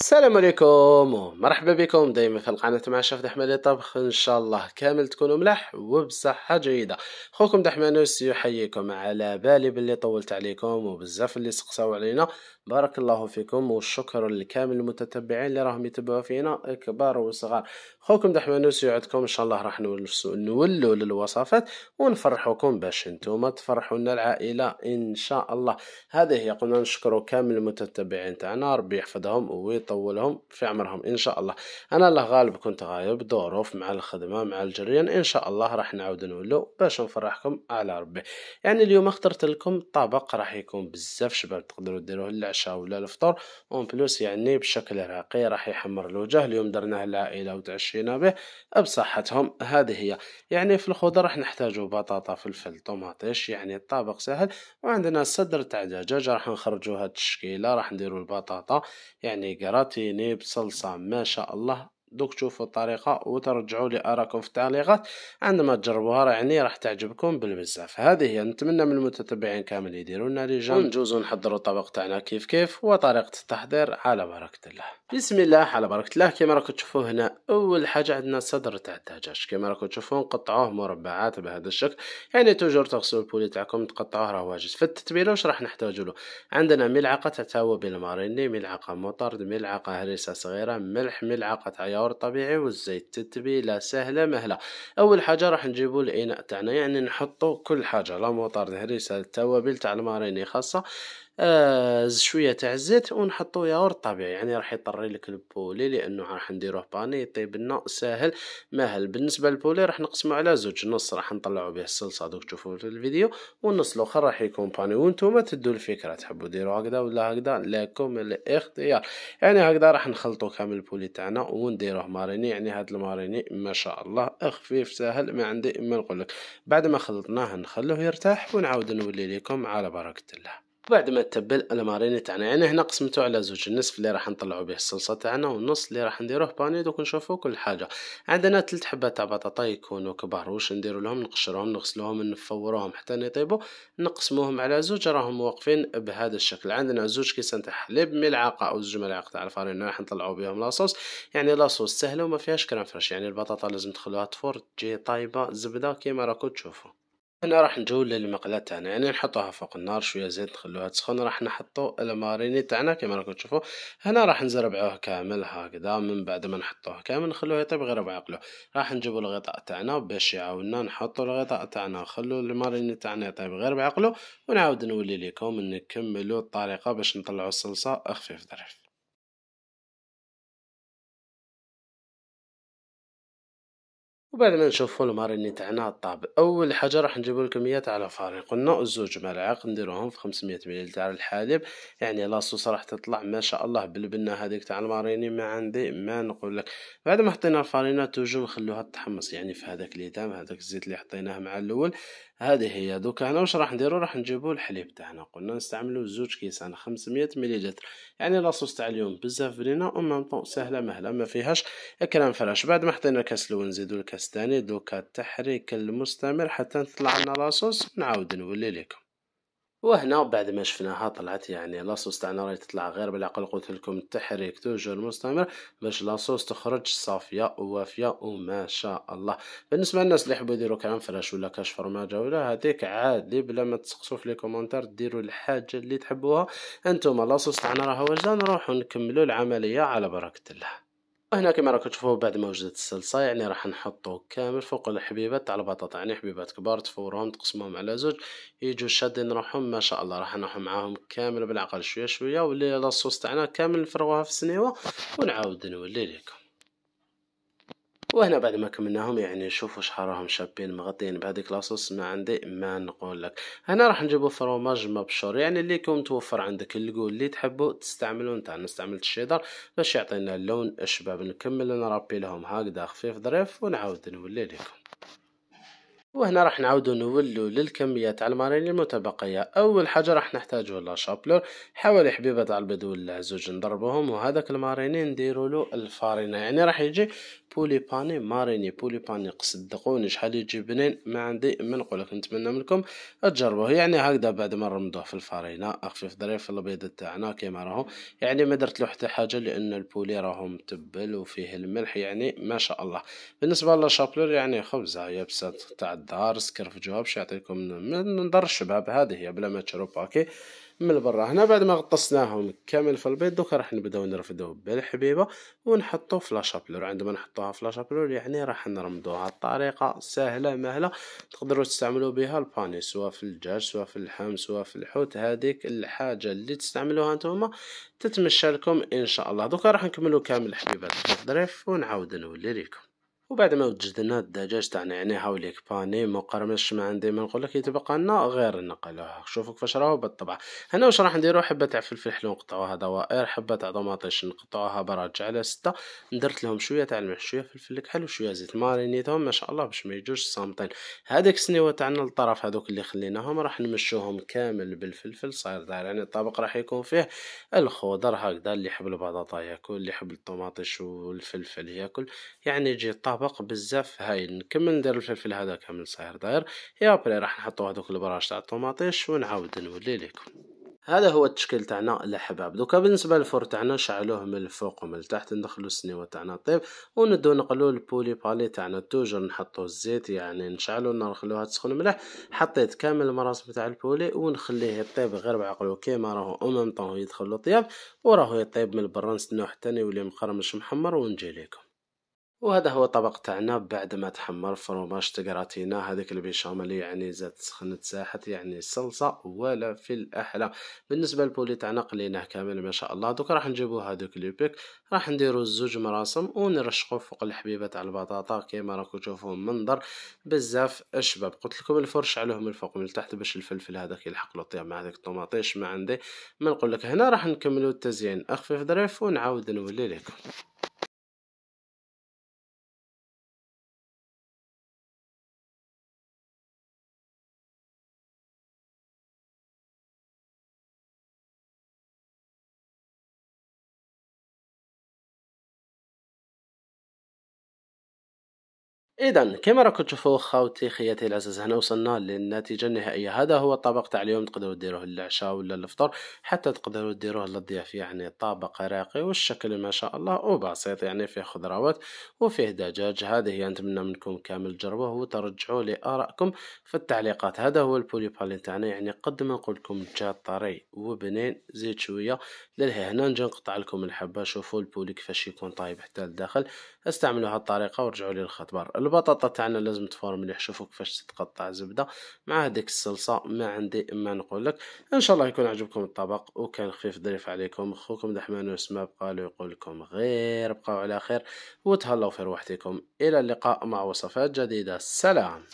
السلام عليكم ومرحبا بكم دائما في القناة مع شاف دحمان للطبخ ان شاء الله كامل تكونوا ملاح وبصحة جيدة خوكم دحمانوس يحييكم على بالي باللي طولت عليكم وبزاف اللي سقساو علينا بارك الله فيكم وشكرا لكامل المتتبعين اللي راهم يتبعوا فينا كبار وصغار خوكم دحمانوس يعدكم ان شاء الله راح نولوا للوصفات ونفرحوكم باش نتوما تفرحوا لنا العائله ان شاء الله هذه هي قلنا نشكروا كامل المتتبعين تاعنا ربي يحفظهم ويطولهم في عمرهم ان شاء الله انا الله غالب كنت غايب ظروف مع الخدمه مع الجريان ان شاء الله راح نعاود نولوا باش نفرحكم على ربي يعني اليوم اخترت لكم طبق راح يكون بزاف شباب تقدروا ديروه للعشاء ولا الفطور اون بلوس يعني بشكل راقي راح يحمر الوجه اليوم درناه العائله وتعشى مشينا به بصحتهم هذه هي يعني في الخضر راح نحتاجو بطاطا فلفل طوماطيش يعني الطابق سهل وعندنا صدر تاع دجاج راح نخرجو هاد التشكيله راح نديرو البطاطا يعني كراتيني بصلصه ما شاء الله دوك تشوفوا الطريقه وترجعوا لي اراكم في التعليقات عندما تجربوها راه يعني راح تعجبكم بالبزاف هذه هي نتمنى من المتتبعين كامل يديروا لنا جون نجوزوا نحضروا الطبق تاعنا كيف كيف وطريقه التحضير على بركه الله بسم الله على بركه الله كما راكم تشوفوا هنا اول حاجه عندنا صدر تاع الدجاج كما راكم تشوفوا نقطعوه مربعات بهذا الشكل يعني توجور تغسلوا البولي تاعكم تقطعوه راه واجد في التتبيله واش راح نحتاجوا له عندنا ملعقه تاع توابل ماريني ملعقه مطرد ملعقه هريسه صغيره ملح ملعقه تاع بالشعر طبيعي والزيت تتبيله سهله مهله اول حاجه راح نجيبو الاناء تاعنا يعني نحطو كل حاجه لا موطار الهريسه التوابل تاع الماريني خاصه هز آه، شويه تاع الزيت ونحطو ياغورت طبيعي يعني راح يطري لك البولي لانه راح نديروه باني يطيب لنا ساهل مهل بالنسبه للبولي راح نقسمه على زوج نص راح نطلعو به الصلصه دوك تشوفوا في الفيديو والنص الاخر راح يكون باني وانتم تدوا الفكره تحبوا ديروا هكذا ولا هكذا لكم الاختيار يعني هكذا راح نخلطو كامل البولي تاعنا ونديروه ماريني يعني هذا الماريني ما شاء الله خفيف ساهل ما عندي ما نقول لك بعد ما خلطناه نخلوه يرتاح ونعاود نولي لكم على بركه الله وبعد ما تبل الماريني تاعنا يعني هنا قسمته على زوج النصف اللي راح نطلعو به الصلصه تاعنا والنص اللي راح نديروه باني دوك نشوفو كل حاجه عندنا ثلاث حبات تاع بطاطا يكونوا كبار واش نديروا لهم نقشرهم نغسلوهم نفوروهم حتى يطيبوا نقسموهم على زوج راهم واقفين بهذا الشكل عندنا زوج كيسان تاع حليب ملعقه او زوج ملاعق تاع الفارينه راح نطلعو بهم لاصوص يعني لاصوص سهله وما فيهاش كرام فريش يعني البطاطا لازم تخلوها تفور تجي طايبه زبده كيما راكو تشوفو انا راح نجول للمقلاة تاعنا يعني نحطوها فوق النار شويه زيت نخلوها تسخن راح نحطو الماريني تاعنا كيما راكم تشوفوا هنا راح نزربعوه كامل هكذا من بعد ما نحطوه كامل نخلوه يطيب غير بعقله راح نجيبو الغطاء تاعنا باش يعاوننا نحطو الغطاء تاعنا نخلو الماريني تاعنا يطيب غير بعقله ونعاود نولي لكم نكملو الطريقه باش نطلعو الصلصه خفيف ظريف وبعد ما نشوفوا الماريني تاعنا طاب اول حاجه راح لكم اياه تاع لافارين قلنا زوج ملاعق نديروهم في 500 مليل تاع الحليب يعني لاصوص راح تطلع ما شاء الله بالبنه هذيك تاع الماريني يعني ما عندي ما نقول لك بعد ما حطينا الفارينه توجو نخلوها تحمص يعني في هذاك ليتام هذاك الزيت اللي حطيناه مع الاول هذه هي دوكا هنا واش راح نديرو راح نجيبو الحليب تاعنا قلنا نستعملو زوج كيسان 500 مليلتر يعني لاصوص تاع اليوم بزاف بنينه او ميم طو سهله مهله ما فيهاش كلام فراش بعد ما حطينا الكاس الاول نزيدو الكاس الثاني دوكا التحريك المستمر حتى تطلع لنا لاصوص نعاود نولي لكم وهنا بعد ما شفناها طلعت يعني لاصوص تاعنا راهي تطلع غير بالعقل قلت لكم التحريك توجور مستمر باش لاصوص تخرج صافيه ووافيه وما شاء الله بالنسبه للناس اللي يحبوا يديروا كان فراش ولا كاش فرماجه ولا هذيك عادي بلا ما تسقسوا في لي كومونتير ديروا الحاجه اللي تحبوها انتم لاصوص تاعنا راه واجده نروحوا نكملوا العمليه على بركه الله وهنا كما راكم تشوفوا بعد ما وجدت الصلصه يعني راح نحطو كامل فوق الحبيبات تاع البطاطا يعني حبيبات كبار تفورهم تقسمهم على زوج يجوا شادين روحهم ما شاء الله راح نروحو معاهم كامل بالعقل شويه شويه واللي لاصوص تاعنا كامل نفرغوها في السنيوه ونعاود نولي لكم وهنا بعد ما كملناهم يعني شوفوا شحالهم شابين مغطيين بهذيك لاصوص ما عندي ما نقول لك هنا راح نجيبو فروماج مبشور يعني اللي يكون متوفر عندك اللي اللي تحبو تستعملو نتاع انا استعملت الشيدر باش يعطينا اللون الشباب نكمل نربي لهم هكذا خفيف ظريف ونعاود نولي لكم وهنا راح نعاودو نولو للكميات تاع المراحل المتبقية أول حاجة راح نحتاجو لا شابلور حوالي حبيبة تاع البيض ولا زوج نضربهم وهذاك الماريني نديرولو الفارينة يعني راح يجي بولي باني ماريني بولي باني صدقوني شحال يجي بنين ما عندي ما نقولك نتمنى منكم تجربوه يعني هكذا بعد ما رمضوه في الفارينة أخفف ظريف البيض تاعنا كيما راهو يعني ما درت له حتى حاجة لأن البولي راهو متبل وفيه الملح يعني ما شاء الله بالنسبة لا شابلور يعني خبزة يابسة تاع الدار سكرفجوها باش يعطيكم من دار الشباب هذه هي بلا ما تشرو باكي من برا هنا بعد ما غطسناهم كامل في البيض دوكا راح نبداو نرفدو بالحبيبه ونحطو في لاشابلور عندما نحطوها في لاشابلور يعني راح نرمدوها بطريقه سهله مهله تقدروا تستعملوا بها الباني سواء في الدجاج سواء في اللحم سواء في الحوت هذيك الحاجه اللي تستعملوها نتوما تتمشى لكم ان شاء الله دوكا راح نكملوا كامل حبيبات التظريف ونعاود نولي لكم وبعد ما وجدنا الدجاج تاعنا يعني ليك باني مقرمش ما عندي ما نقولك يتبقى لنا غير نقلوه شوفوا كيفاش راهو بالطبع هنا واش راح نديرو حبه تاع فلفل حلو نقطعوها دوائر حبه تاع طماطيش نقطعوها براج على ستة درت لهم شويه تاع المحشيه فلفل كحل وشويه زيت مارينيتهم ما شاء الله باش ما يجوش صامطين هذاك السنيوه تاعنا الطرف هذوك اللي خليناهم راح نمشوهم كامل بالفلفل صاير داير يعني الطبق راح يكون فيه الخضر هكذا اللي يحب البطاطا ياكل اللي يحب الطماطيش والفلفل ياكل يعني يجي طابق بزاف هاي نكمل ندير الفلفل هذا كامل صاير داير يا بري راح نحطو هذوك البراش تاع الطوماطيش ونعاود نولي لكم هذا هو التشكيل تاعنا الاحباب دوكا بالنسبه للفرن تاعنا نشعلوه من الفوق ومن التحت ندخلو السنيوه تاعنا طيب وندو نقلو البولي بالي تاعنا توجور نحطو الزيت يعني نشعلو النار نخلوها تسخن مليح حطيت كامل المراسم تاع البولي ونخليه يطيب غير بعقلو كيما راهو اومم طون يدخل طياب وراهو يطيب من برا نستناو حتى يولي مقرمش محمر ونجي ليكم وهذا هو الطبق تاعنا بعد ما تحمر فروماج تقراتينا هذيك البيشاميل يعني زادت سخنت ساحت يعني الصلصه ولا في الاحلى بالنسبه للبولي تاعنا قليناه كامل ما شاء الله دوك راح نجيبو هذوك ليبيك راح نديرو زوج مراسم ونرشقو فوق الحبيبه تاع البطاطا كيما راكو تشوفو منظر بزاف اشباب قلت لكم الفرش عليهم من الفوق من التحت باش الفلفل هذاك يلحق له طيب مع هذيك الطوماطيش ما عندي ما نقول لك هنا راح نكملو التزيين اخفف ظريف ونعاود نولي لكم اذا كما راكم تشوفوا خاوتي خياتي العزاز هنا وصلنا للنتيجه النهائيه هذا هو الطبق تاع اليوم تقدروا ديروه للعشاء ولا الفطور حتى تقدروا ديروه للضياف يعني طبق راقي والشكل ما شاء الله وبسيط يعني فيه خضروات وفيه دجاج هذه هي نتمنى منكم كامل تجربوه وترجعوا لي ارائكم في التعليقات هذا هو البولي بالين تاعنا يعني قد ما نقول لكم جا طري وبنين زيد شويه هنا نجي نقطع لكم الحبه شوفوا البولي كيفاش يكون طايب حتى لداخل استعملوا هاد الطريقه ورجعوا لي الخضبار البطاطا تاعنا لازم تفور مليح شوفوا كيفاش تتقطع زبده مع هذيك الصلصه ما عندي ما نقول لك ان شاء الله يكون عجبكم الطبق وكان خفيف ظريف عليكم اخوكم دحمان وسما بقى له يقول لكم غير بقاو على خير وتهلاو في روحتكم الى اللقاء مع وصفات جديده سلام